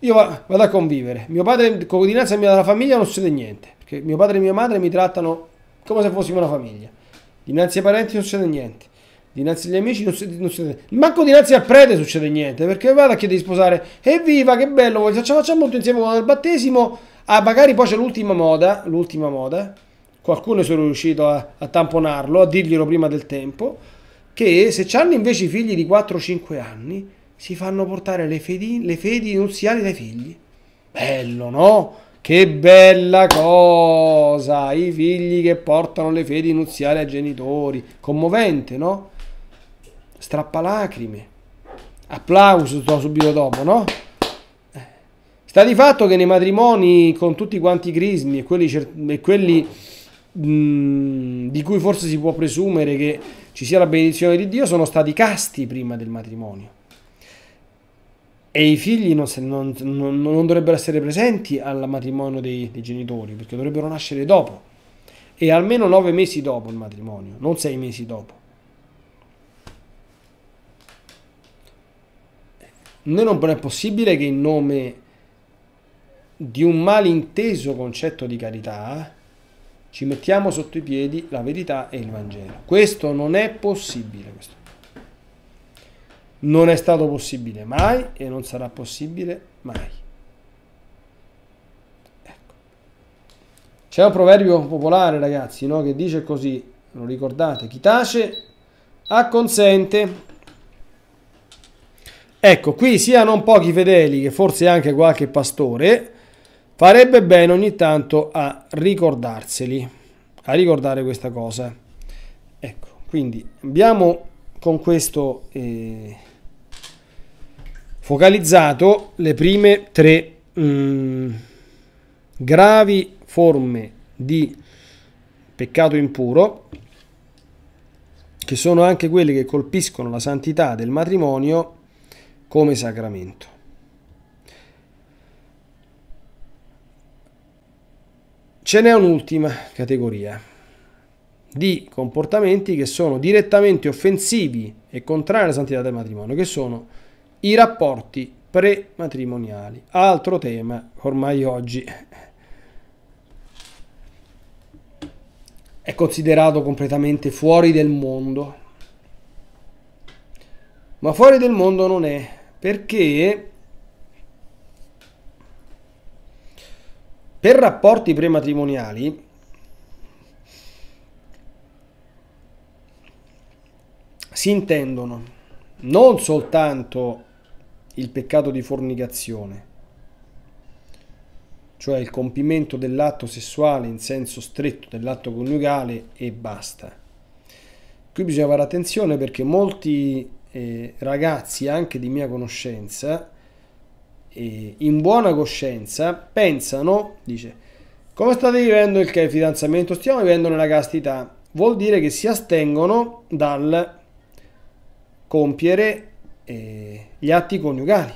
io vado a convivere, mio padre, con dinanzi alla mia famiglia non succede niente, perché mio padre e mia madre mi trattano come se fossimo una famiglia. Dinanzi ai parenti non succede niente. Dinanzi agli amici non succede, non succede niente. Manco dinanzi al prete succede niente. Perché vado a chiedere di sposare. Evviva, che bello, facciamo, facciamo molto insieme con il battesimo. Ah, magari poi c'è l'ultima moda. L'ultima moda. Qualcuno sono riuscito a, a tamponarlo, a dirglielo prima del tempo. Che se hanno invece i figli di 4-5 anni, si fanno portare le fedi, le fedi nuziali dai figli. Bello, no? Che bella cosa! I figli che portano le fedi nuziali ai genitori. Commovente, no? Strappalacrime. Applauso subito dopo, no? Sta di fatto che nei matrimoni con tutti quanti i crismi e quelli, e quelli mh, mm, di cui forse si può presumere che ci sia la benedizione di Dio sono stati casti prima del matrimonio e i figli non, non, non, non, dovrebbero essere presenti al matrimonio dei, dei, genitori perché dovrebbero nascere dopo e almeno nove mesi dopo il matrimonio, non sei mesi dopo. Noi non è possibile che in nome di un malinteso concetto di carità ci mettiamo sotto i piedi la verità e il Vangelo. Questo non è possibile. Questo. Non è stato possibile mai e non sarà possibile mai. Ecco. C'è un proverbio popolare, ragazzi, no? che dice così, lo ricordate, chi tace acconsente. Ecco, qui sia non pochi fedeli che forse anche qualche pastore, farebbe bene ogni tanto a ricordarseli, a ricordare questa cosa. Ecco, quindi abbiamo con questo... Eh, focalizzato le prime tre mh, mm, gravi forme di peccato impuro, che sono anche quelle che colpiscono la santità del matrimonio come sacramento. Ce n'è un'ultima categoria di comportamenti che sono direttamente offensivi e contrari alla santità del matrimonio, che sono i rapporti prematrimoniali, altro tema ormai oggi è considerato completamente fuori del mondo. Ma fuori del mondo non è, perché per rapporti prematrimoniali si intendono non soltanto il peccato di fornicazione, cioè il compimento dell'atto sessuale in senso stretto dell'atto coniugale e basta. Qui bisogna fare attenzione perché molti eh, ragazzi, anche di mia conoscenza, eh, in buona coscienza, pensano, dice, come state vivendo il fidanzamento? Stiamo vivendo nella castità. Vuol dire che si astengono dal compiere eh, gli atti coniugali,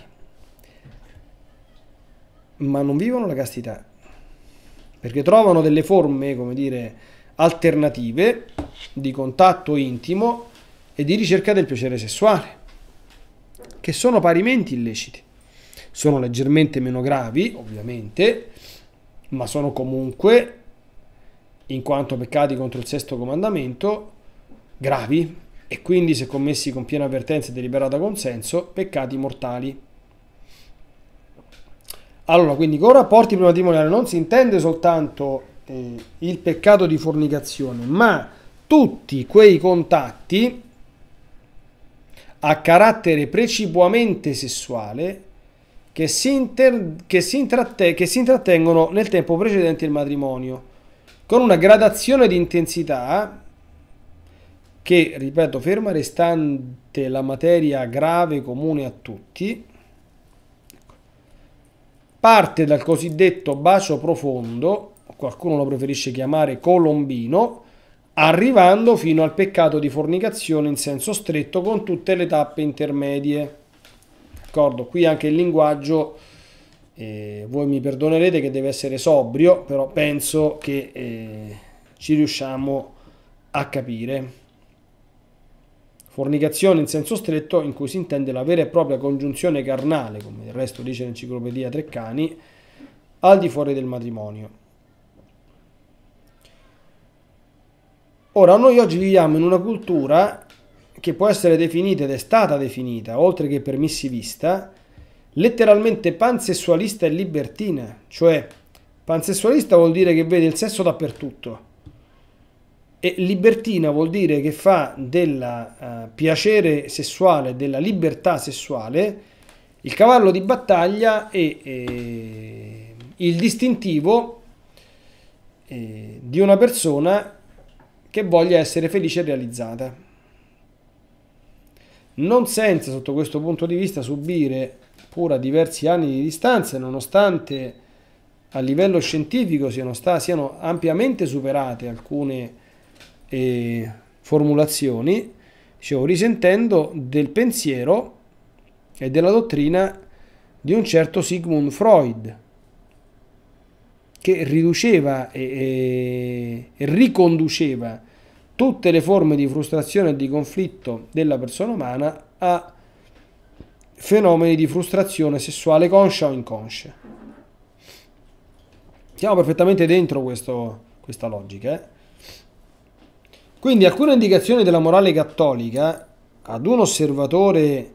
ma non vivono la castità, perché trovano delle forme, come dire, alternative di contatto intimo e di ricerca del piacere sessuale, che sono parimenti illeciti. Sono leggermente meno gravi, ovviamente, ma sono comunque, in quanto peccati contro il sesto comandamento, gravi e quindi se commessi con piena avvertenza e deliberato consenso, peccati mortali. Allora, quindi con rapporti prima matrimoniali non si intende soltanto eh, il peccato di fornicazione, ma tutti quei contatti a carattere precipuamente sessuale che si, inter, che, si intratte, che si intrattengono nel tempo precedente il matrimonio, con una gradazione di intensità che, ripeto, ferma restante la materia grave comune a tutti, parte dal cosiddetto bacio profondo, qualcuno lo preferisce chiamare colombino, arrivando fino al peccato di fornicazione in senso stretto con tutte le tappe intermedie. D'accordo? Qui anche il linguaggio, eh, voi mi perdonerete che deve essere sobrio, però penso che eh, ci riusciamo a capire. Fornicazione in senso stretto, in cui si intende la vera e propria congiunzione carnale, come il resto dice l'enciclopedia Treccani, al di fuori del matrimonio. Ora, noi oggi viviamo in una cultura che può essere definita ed è stata definita, oltre che permissivista, letteralmente pansessualista e libertina, cioè pansessualista vuol dire che vede il sesso dappertutto, e libertina vuol dire che fa del uh, eh, piacere sessuale, della libertà sessuale, il cavallo di battaglia e, e il distintivo e, eh, di una persona che voglia essere felice e realizzata. Non senza, sotto questo punto di vista, subire, pur a diversi anni di distanza, nonostante a livello scientifico siano, sta, siano ampiamente superate alcune eh, formulazioni, dicevo, risentendo del pensiero e della dottrina di un certo Sigmund Freud, che riduceva e, e, e riconduceva tutte le forme di frustrazione e di conflitto della persona umana a fenomeni di frustrazione sessuale conscia o inconscia. Siamo perfettamente dentro questo, questa logica. Eh? Quindi alcune indicazioni della morale cattolica ad un osservatore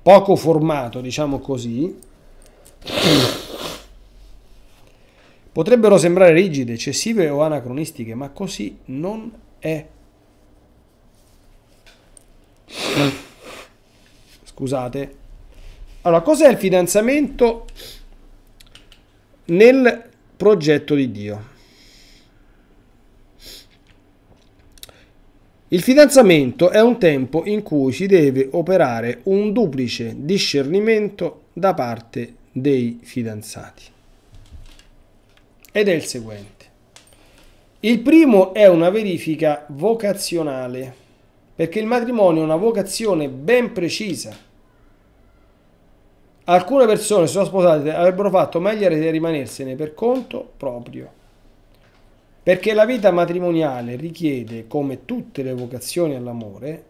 poco formato, diciamo così, potrebbero sembrare rigide, eccessive o anacronistiche, ma così non è. Scusate. Allora, cos'è il fidanzamento nel progetto di Dio? Il fidanzamento è un tempo in cui si deve operare un duplice discernimento da parte dei fidanzati. Ed è il seguente. Il primo è una verifica vocazionale, perché il matrimonio è una vocazione ben precisa. Alcune persone, se sono sposate, avrebbero fatto meglio a rimanersene per conto proprio perché la vita matrimoniale richiede, come tutte le vocazioni all'amore,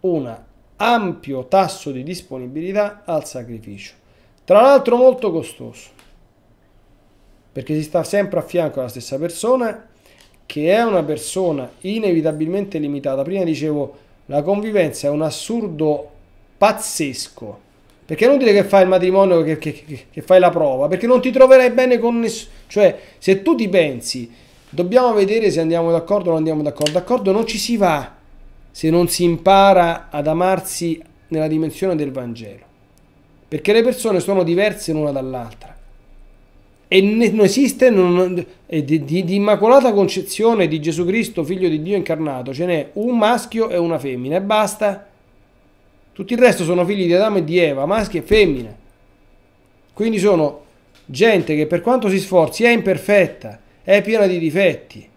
un ampio tasso di disponibilità al sacrificio. Tra l'altro molto costoso, perché si sta sempre a fianco alla stessa persona, che è una persona inevitabilmente limitata. Prima dicevo, la convivenza è un assurdo pazzesco. Perché è inutile che fai il matrimonio, che, che, che, che fai la prova, perché non ti troverai bene con nessuno. Cioè, se tu ti pensi Dobbiamo vedere se andiamo d'accordo o non andiamo d'accordo. D'accordo non ci si va se non si impara ad amarsi nella dimensione del Vangelo. Perché le persone sono diverse l'una dall'altra. E non esiste non, di, di, di, immacolata concezione di Gesù Cristo, figlio di Dio incarnato, ce n'è un maschio e una femmina e basta. Tutto il resto sono figli di Adamo e di Eva, maschi e femmine. Quindi sono gente che per quanto si sforzi è imperfetta, è piena di difetti.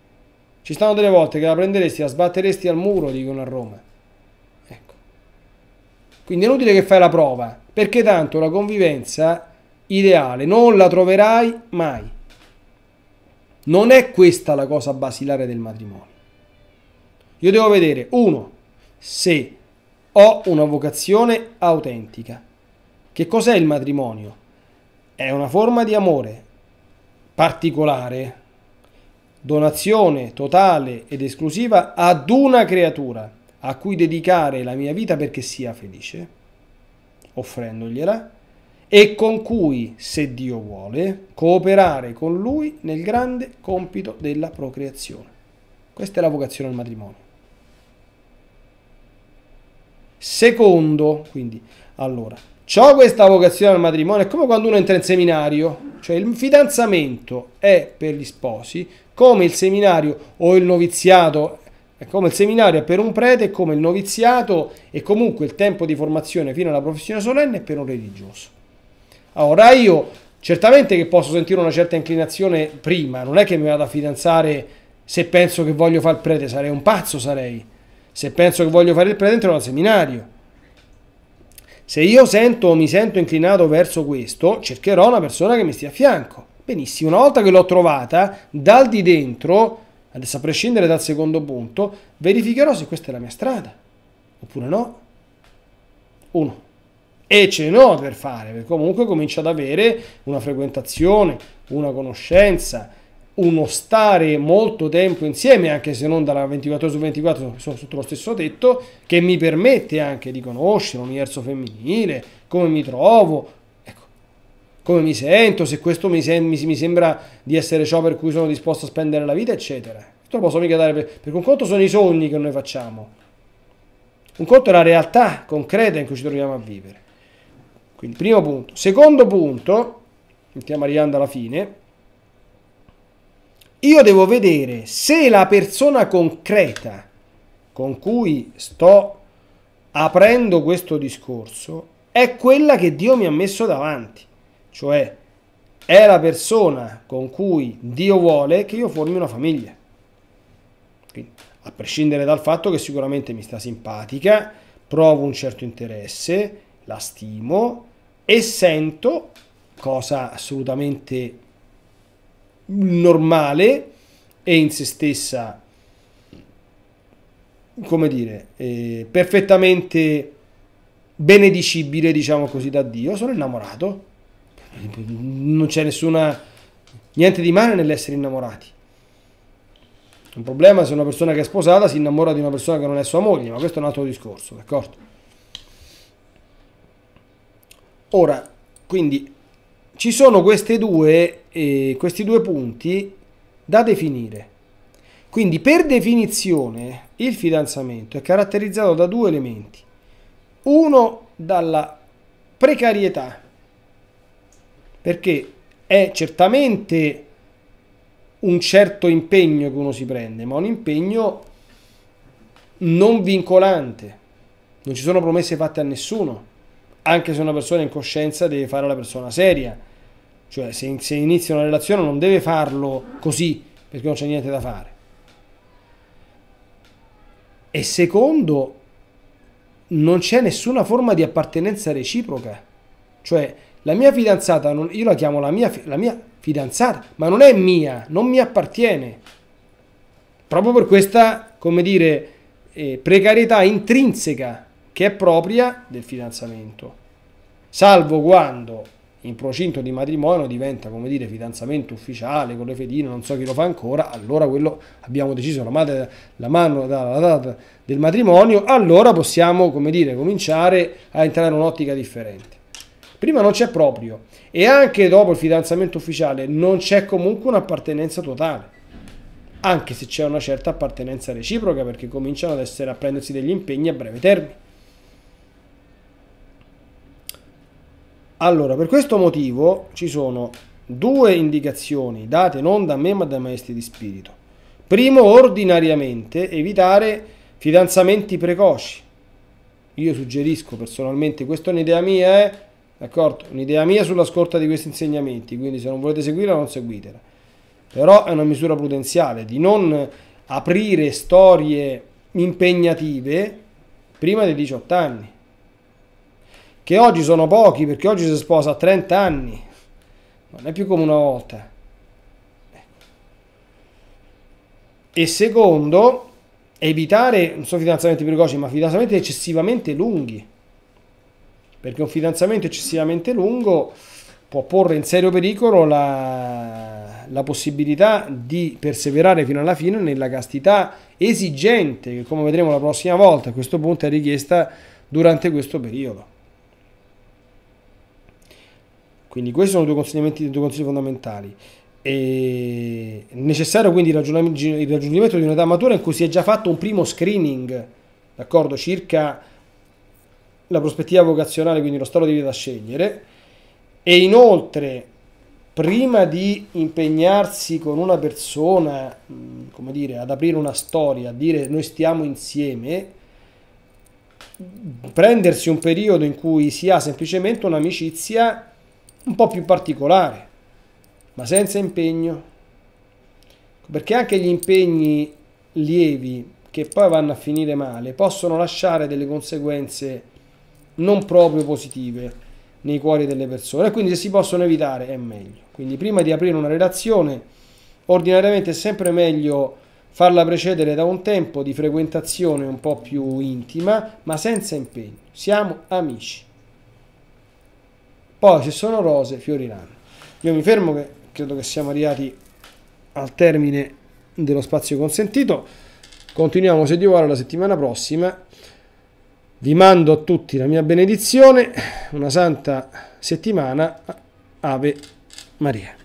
Ci stanno delle volte che la prenderesti, la sbatteresti al muro, dicono a Roma. Ecco. Quindi è inutile che fai la prova, perché tanto la convivenza ideale non la troverai mai. Non è questa la cosa basilare del matrimonio. Io devo vedere, uno, se ho una vocazione autentica. Che cos'è il matrimonio? È una forma di amore particolare, donazione totale ed esclusiva ad una creatura a cui dedicare la mia vita perché sia felice, offrendogliela, e con cui, se Dio vuole, cooperare con Lui nel grande compito della procreazione. Questa è la vocazione al matrimonio. Secondo, quindi, allora, ciò questa vocazione al matrimonio è come quando uno entra in seminario, cioè il fidanzamento è per gli sposi come il seminario o il noviziato, come il seminario è per un prete, è come il noviziato e comunque il tempo di formazione fino alla professione solenne è per un religioso. allora io certamente che posso sentire una certa inclinazione prima, non è che mi vado a fidanzare se penso che voglio fare il prete, sarei un pazzo sarei. Se penso che voglio fare il prete entrerò al seminario. Se io sento mi sento inclinato verso questo, cercherò una persona che mi stia a fianco. Benissimo, una volta che l'ho trovata, dal di dentro, adesso a prescindere dal secondo punto, verificherò se questa è la mia strada, oppure no. Uno. E ce n'ho per fare, perché comunque comincio ad avere una frequentazione, una conoscenza, uno stare molto tempo insieme, anche se non dalla 24 su 24 sono sotto lo stesso tetto, che mi permette anche di conoscere l'universo femminile, come mi trovo, come mi sento, se questo mi, sem- mi sembra di essere ciò per cui sono disposto a spendere la vita, eccetera. Te lo posso mica dare per... perché un conto sono i sogni che noi facciamo. Un conto è la realtà concreta in cui ci troviamo a vivere. Quindi, primo punto. Secondo punto, mettiamo arrivando alla fine, io devo vedere se la persona concreta con cui sto aprendo questo discorso è quella che Dio mi ha messo davanti. Cioè, è la persona con cui Dio vuole che io formi una famiglia. Quindi, a prescindere dal fatto che sicuramente mi sta simpatica, provo un certo interesse, la stimo e sento, cosa assolutamente normale e in se stessa, come dire, eh, perfettamente benedicibile, diciamo così, da Dio, sono innamorato non c'è nessuna, niente di male nell'essere innamorati. Un problema se una persona che è sposata si innamora di una persona che non è sua moglie, ma questo è un altro discorso, d'accordo? Ora, quindi ci sono due, eh, questi due punti da definire. Quindi per definizione il fidanzamento è caratterizzato da due elementi. Uno dalla precarietà perché è certamente un certo impegno che uno si prende, ma un impegno non vincolante. Non ci sono promesse fatte a nessuno, anche se una persona in coscienza deve fare la persona seria. Cioè se, se inizia una relazione non deve farlo così perché non c'è niente da fare. E secondo, non c'è nessuna forma di appartenenza reciproca. Cioè la mia fidanzata, non, io la chiamo la mia, la mia fidanzata, ma non è mia, non mi appartiene. Proprio per questa, come dire, eh, precarietà intrinseca che è propria del fidanzamento. Salvo quando in procinto di matrimonio diventa, come dire, fidanzamento ufficiale con le fedine, non so chi lo fa ancora, allora quello abbiamo deciso la, madre, la mano dalla data del matrimonio, allora possiamo, come dire, cominciare a entrare in un'ottica differente prima non c'è proprio e anche dopo il fidanzamento ufficiale non c'è comunque un'appartenenza totale anche se c'è una certa appartenenza reciproca perché cominciano ad essere a prendersi degli impegni a breve termine. Allora, per questo motivo ci sono due indicazioni date non da me ma dai maestri di spirito. Primo, ordinariamente evitare fidanzamenti precoci. Io suggerisco personalmente, questa è un'idea mia, eh, D'accordo? Un'idea mia sulla scorta di questi insegnamenti, quindi se non volete seguirla non seguitela. Però è una misura prudenziale di non aprire storie impegnative prima dei 18 anni. Che oggi sono pochi perché oggi si sposa a 30 anni, non è più come una volta. E secondo, evitare, non so fidanzamenti precoci, ma fidanzamenti eccessivamente lunghi perché un fidanzamento eccessivamente lungo può porre in serio pericolo la, la, possibilità di perseverare fino alla fine nella castità esigente, che come vedremo la prossima volta a questo punto è richiesta durante questo periodo. Quindi questi sono due consigliamenti, due consigli fondamentali. È necessario quindi il raggiungimento di un'età matura in cui si è già fatto un primo screening, d'accordo, circa la prospettiva vocazionale, quindi lo stato di vita da scegliere, e inoltre prima di impegnarsi con una persona, come dire, ad aprire una storia, a dire noi stiamo insieme, prendersi un periodo in cui si ha semplicemente un'amicizia un po' più particolare, ma senza impegno. Perché anche gli impegni lievi che poi vanno a finire male possono lasciare delle conseguenze non proprio positive nei cuori delle persone e quindi se si possono evitare è meglio. Quindi prima di aprire una relazione ordinariamente è sempre meglio farla precedere da un tempo di frequentazione un po' più intima ma senza impegno. Siamo amici. Poi se sono rose fioriranno. Io mi fermo che credo che siamo arrivati al termine dello spazio consentito. Continuiamo se Dio vuole la settimana prossima vi mando a tutti la mia benedizione, una santa settimana, Ave Maria.